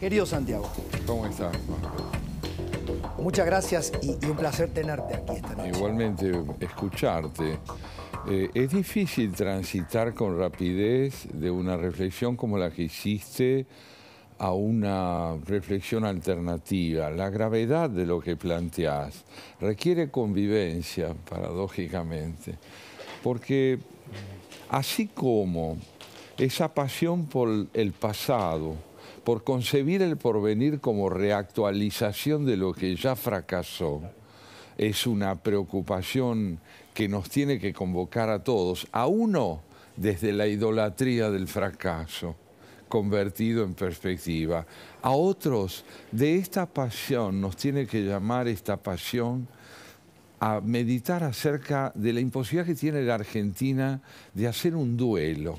Querido Santiago. ¿Cómo estás? Muchas gracias y, un placer tenerte aquí esta noche. Igualmente, escucharte. Eh, es difícil transitar con rapidez de una reflexión como la que hiciste a una reflexión alternativa. La gravedad de lo que planteás requiere convivencia, paradójicamente, porque así como esa pasión por el pasado, por concebir el porvenir como reactualización de lo que ya fracasó, es una preocupación que nos tiene que convocar a todos, a uno desde la idolatría del fracaso convertido en perspectiva. A otros, de esta pasión, nos tiene que llamar esta pasión a meditar acerca de la imposibilidad que tiene la Argentina de hacer un duelo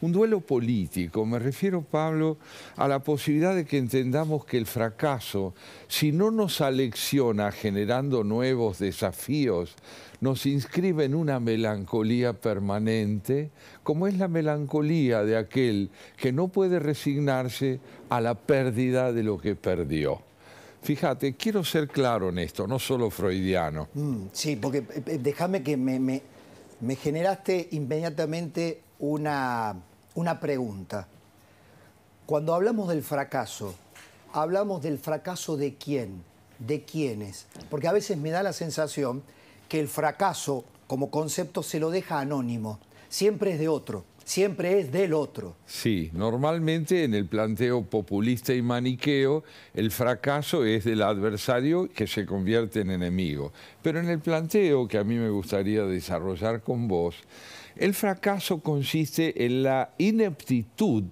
un duelo político. Me refiero, Pablo, a la posibilidad de que entendamos que el fracaso, si no nos alecciona generando nuevos desafíos, nos inscribe en una melancolía permanente, como es la melancolía de aquel que no puede resignarse a la pérdida de lo que perdió. Fíjate, quiero ser claro en esto, no solo freudiano. Mm, sí, porque eh, eh, déjame que me generaste inmediatamente una, una pregunta. Cuando hablamos del fracaso, hablamos del fracaso de quién, de quiénes, porque a veces me da la sensación que el fracaso como concepto se lo deja anónimo, siempre es de otro, siempre es del otro. Sí, normalmente en el planteo populista y maniqueo, el fracaso es del adversario que se convierte en enemigo, pero en el planteo que a mí me gustaría desarrollar con vos, el fracaso consiste en la ineptitud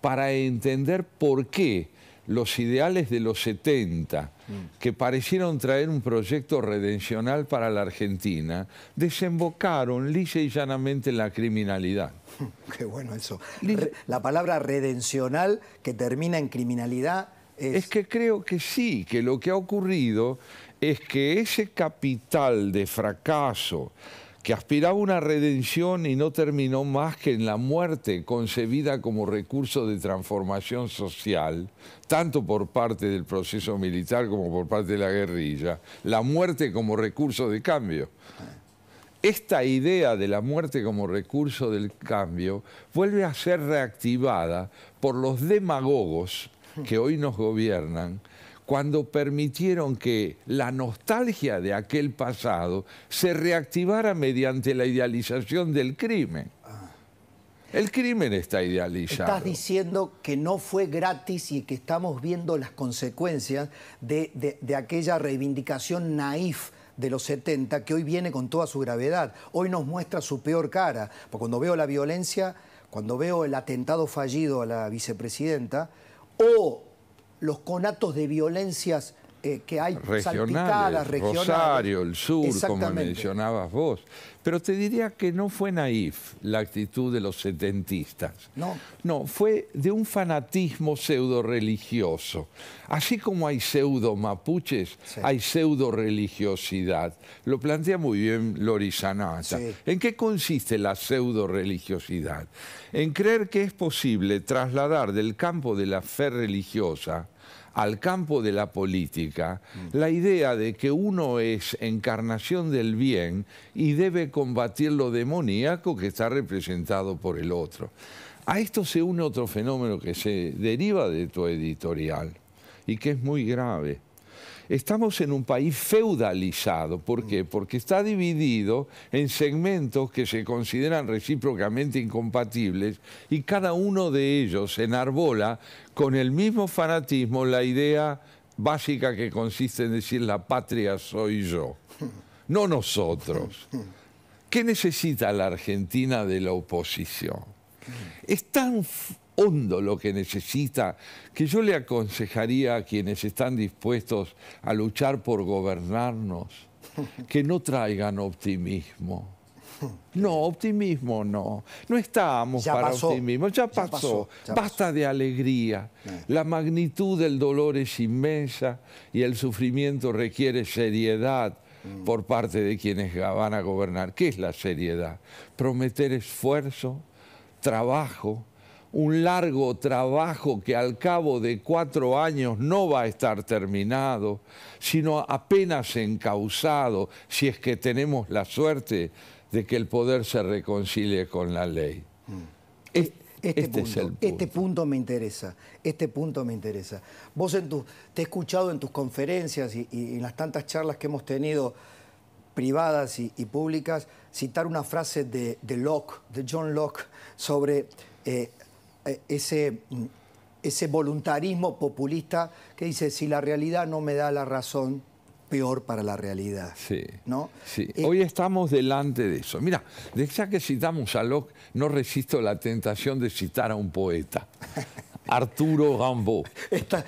para entender por qué los ideales de los 70, mm. que parecieron traer un proyecto redencional para la Argentina, desembocaron lisa y llanamente en la criminalidad. Qué bueno eso. La palabra redencional que termina en criminalidad es... Es que creo que sí, que lo que ha ocurrido es que ese capital de fracaso, que aspiraba una redención y no terminó más que en la muerte concebida como recurso de transformación social, tanto por parte del proceso militar como por parte de la guerrilla, la muerte como recurso de cambio. Esta idea de la muerte como recurso del cambio vuelve a ser reactivada por los demagogos que hoy nos gobiernan, cuando permitieron que la nostalgia de aquel pasado se reactivara mediante la idealización del crimen. Ah. El crimen está idealizado. Estás diciendo que no fue gratis y que estamos viendo las consecuencias de, aquella reivindicación naif de los 70 que hoy viene con toda su gravedad. Hoy nos muestra su peor cara. Porque cuando veo la violencia, cuando veo el atentado fallido a la vicepresidenta, o los conatos de violencias eh, que hay regionales, regionales. Rosario, el sur, como mencionabas vos. Pero te diría que no fue naif la actitud de los setentistas. No. No, fue de un fanatismo pseudo-religioso. Así como hay pseudo-mapuches, hay pseudo-religiosidad. Lo plantea muy bien Loris ¿En qué consiste la pseudo-religiosidad? En creer que es posible trasladar del campo de la fe religiosa al campo de la política mm. la idea de que uno es encarnación del bien y debe combatir lo demoníaco que está representado por el otro. A esto se une otro fenómeno que se deriva de tu editorial y que es muy grave. Estamos en un país feudalizado. ¿Por qué? Porque está dividido en segmentos que se consideran recíprocamente incompatibles y cada uno de ellos enarbola con el mismo fanatismo la idea básica que consiste en decir la patria soy yo, no nosotros. ¿Qué necesita la Argentina de la oposición? Es tan hondo lo que necesita, que yo le aconsejaría a quienes están dispuestos a luchar por gobernarnos, que no traigan optimismo. No, optimismo no. No estamos para optimismo. Ya pasó. Basta de alegría. La magnitud del dolor es inmensa y el sufrimiento requiere seriedad mm. por parte de quienes van a gobernar. ¿Qué es la seriedad? Prometer esfuerzo, trabajo, un largo trabajo que al cabo de cuatro años no va a estar terminado, sino apenas encausado, si es que tenemos la suerte de que el poder se reconcilie con la ley. Mm. Este, este punto, es el Este punto me interesa, este punto me interesa. Vos en tu, te he escuchado en tus conferencias y, en las tantas charlas que hemos tenido privadas y, públicas, citar una frase de, Locke, de John Locke, sobre eh, eh, ese, ese voluntarismo populista que dice, si la realidad no me da la razón, peor para la realidad. Sí. ¿no? Eh, Hoy estamos delante de eso. Mira, ya que citamos a Locke, no resisto la tentación de citar a un poeta. Arturo Gambo.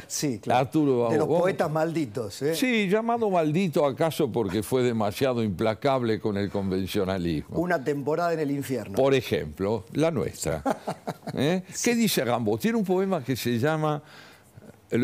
sí, Arturo De los poetas malditos. ¿eh? Sí, llamado maldito acaso porque fue demasiado implacable con el convencionalismo. Una temporada en el infierno. Por ejemplo, la nuestra. ¿eh? ¿Qué dice Gambo Tiene un poema que se llama eh, el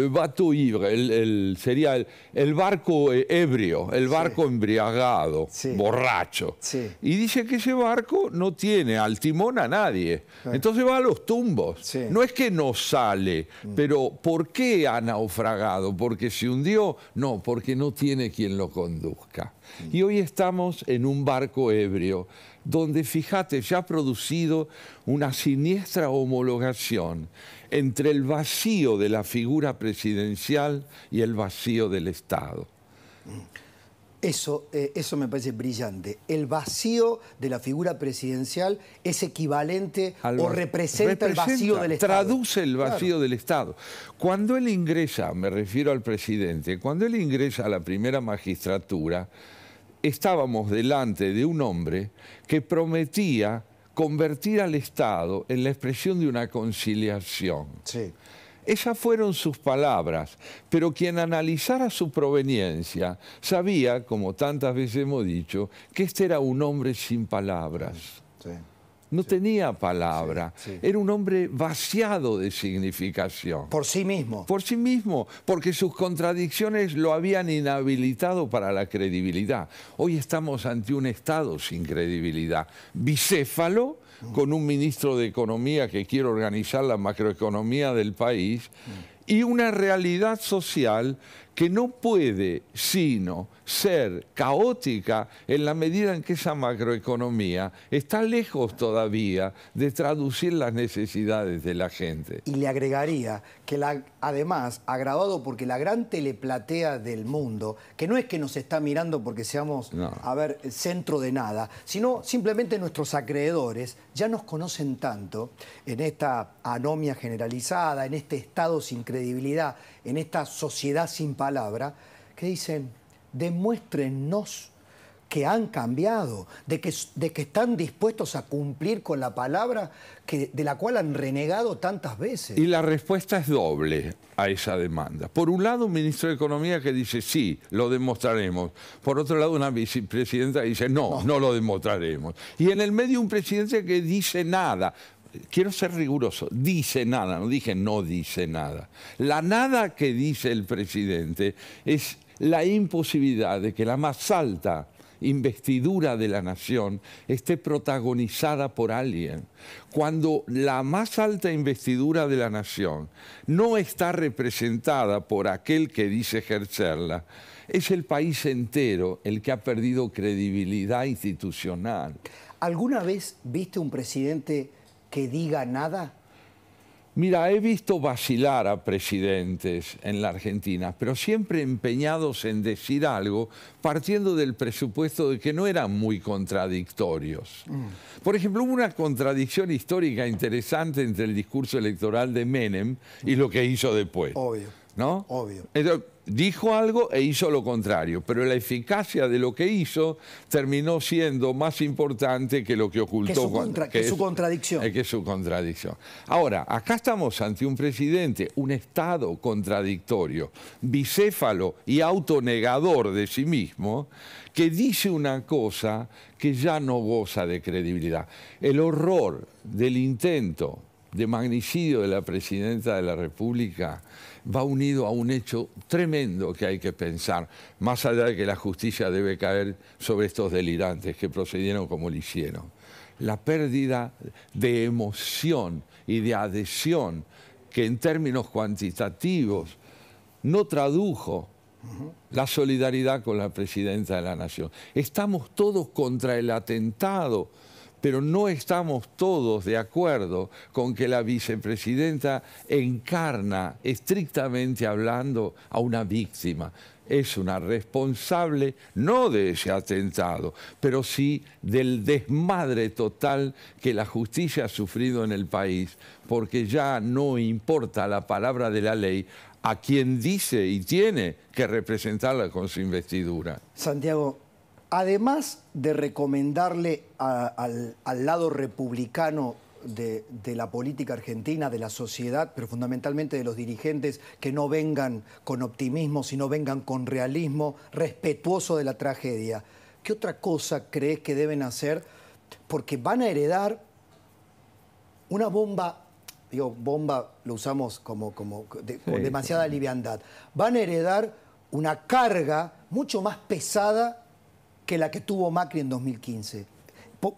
ivre, el, sería el, barco eh, ebrio, el barco embriagado, borracho. Y dice que ese barco no tiene al timón a nadie. Entonces va a los tumbos. No es que no sale, mm. pero ¿por qué ha naufragado? ¿Porque se hundió? No, porque no tiene quien lo conduzca. Y hoy estamos en un barco ebrio, donde fíjate, ya ha producido una siniestra homologación entre el vacío de la figura presidencial y el vacío del Estado. Eso, eh, eso me parece brillante. El vacío de la figura presidencial es equivalente o representa, el vacío del Estado. Traduce el vacío del Estado. Cuando él ingresa, me refiero al presidente, cuando él ingresa a la primera magistratura, estábamos delante de un hombre que prometía convertir al Estado en la expresión de una conciliación. Esas fueron sus palabras, pero quien analizara su proveniencia sabía, como tantas veces hemos dicho, que este era un hombre sin palabras no tenía palabra. Era un hombre vaciado de significación. Por sí mismo. Por sí mismo, porque sus contradicciones lo habían inhabilitado para la credibilidad. Hoy estamos ante un Estado sin credibilidad, bicéfalo, con un ministro de Economía que quiere organizar la macroeconomía del país. Mm. Y una realidad social que no puede sino ser caótica en la medida en que esa macroeconomía está lejos todavía de traducir las necesidades de la gente. Y le agregaría que la, además, agravado porque la gran teleplatea del mundo, que no es que nos está mirando porque seamos, a ver, centro de nada, sino simplemente nuestros acreedores ya nos conocen tanto en esta anomia generalizada, en este estado sin credibilidad, en esta sociedad sin palabra, que dicen, demuéstrenos que han cambiado, de que, de que están dispuestos a cumplir con la palabra que, de la cual han renegado tantas veces. Y la respuesta es doble a esa demanda. Por un lado, un ministro de Economía que dice, sí, lo demostraremos. Por otro lado, una vicepresidenta que dice, no, no lo demostraremos. Y en el medio un presidente que dice nada quiero ser riguroso, dice nada, no dije no dice nada. La nada que dice el presidente es la imposibilidad de que la más alta investidura de la nación esté protagonizada por alguien. Cuando la más alta investidura de la nación no está representada por aquel que dice ejercerla, es el país entero el que ha perdido credibilidad institucional. ¿Alguna vez viste un presidente que diga nada? Mira, he visto vacilar a presidentes en la Argentina, pero siempre empeñados en decir algo, partiendo del presupuesto de que no eran muy contradictorios. Mm. Por ejemplo, hubo una contradicción histórica interesante entre el discurso electoral de Menem y lo que hizo después. Obvio. ¿no? Obvio. dijo algo e hizo lo contrario, pero la eficacia de lo que hizo terminó siendo más importante que lo que ocultó. Que eh, que su contradicción. Ahora, acá estamos ante un presidente, un Estado contradictorio, bicéfalo y autonegador de sí mismo, que dice una cosa que ya no goza de credibilidad. El horror del intento de magnicidio de la presidenta de la República va unido a un hecho tremendo que hay que pensar, más allá de que la justicia debe caer sobre estos delirantes que procedieron como lo hicieron. La pérdida de emoción y de adhesión que en términos cuantitativos no tradujo la solidaridad con la presidenta de la nación. Estamos todos contra el atentado pero no estamos todos de acuerdo con que la vicepresidenta encarna, estrictamente hablando, a una víctima. Es una responsable no de ese atentado, pero sí del desmadre total que la justicia ha sufrido en el país, porque ya no importa la palabra de la ley a quien dice y tiene que representarla con su investidura. Santiago, además de recomendarle al, lado republicano de, la política argentina, de la sociedad, pero fundamentalmente de los dirigentes, que no vengan con optimismo, sino vengan con realismo respetuoso de la tragedia, ¿qué otra cosa crees que deben hacer? Porque van a heredar una bomba, digo, bomba lo usamos como, como con demasiada liviandad, van a heredar una carga mucho más pesada que la que tuvo Macri en 2015,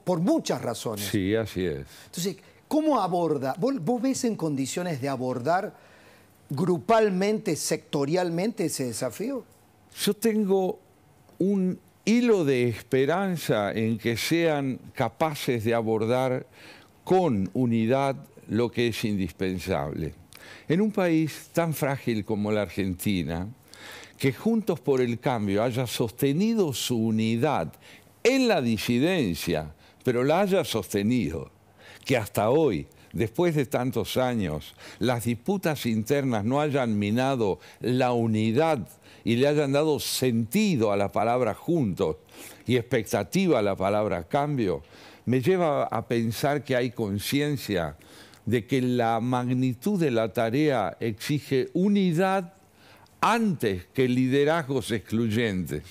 por, muchas razones. Sí, así es. Entonces, ¿cómo aborda? ¿Vos, ves en condiciones de abordar grupalmente, sectorialmente ese desafío? Yo tengo un hilo de esperanza en que sean capaces de abordar con unidad lo que es indispensable. En un país tan frágil como la Argentina, que Juntos por el Cambio haya sostenido su unidad en la disidencia, pero la haya sostenido, que hasta hoy, después de tantos años, las disputas internas no hayan minado la unidad y le hayan dado sentido a la palabra juntos y expectativa a la palabra cambio, me lleva a pensar que hay conciencia de que la magnitud de la tarea exige unidad antes que liderazgos excluyentes.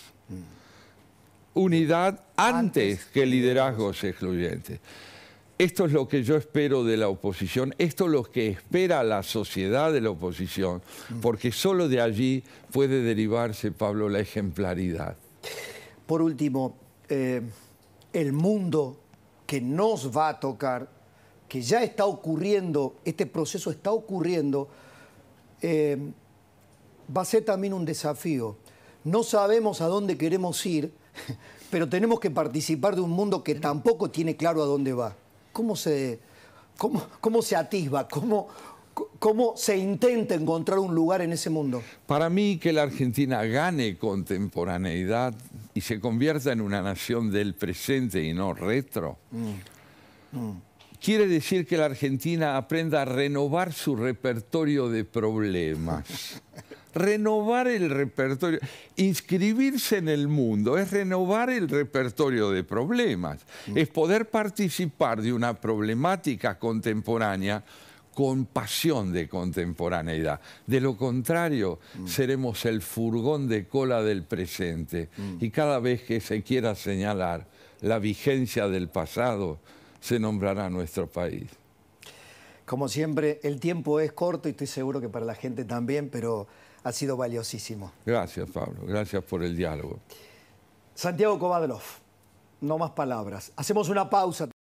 Unidad antes que liderazgos excluyentes. Esto es lo que yo espero de la oposición, esto es lo que espera la sociedad de la oposición, porque solo de allí puede derivarse, Pablo, la ejemplaridad. Por último, eh, el mundo que nos va a tocar, que ya está ocurriendo, este proceso está ocurriendo, eh, va a ser también un desafío. No sabemos a dónde queremos ir, pero tenemos que participar de un mundo que tampoco tiene claro a dónde va. ¿Cómo se, cómo, se atisba? ¿Cómo, se intenta encontrar un lugar en ese mundo? Para mí que la Argentina gane contemporaneidad y se convierta en una nación del presente y no retro, mm, mm. quiere decir que la Argentina aprenda a renovar su repertorio de problemas. renovar el repertorio. Inscribirse en el mundo es renovar el repertorio de problemas, mm. es poder participar de una problemática contemporánea con pasión de contemporaneidad. De lo contrario, mm. seremos el furgón de cola del presente mm. y cada vez que se quiera señalar la vigencia del pasado, se nombrará nuestro país. Como siempre, el tiempo es corto y estoy seguro que para la gente también, pero ha sido valiosísimo. Gracias, Pablo. Gracias por el diálogo. Santiago Kovadrov, no más palabras. Hacemos una pausa.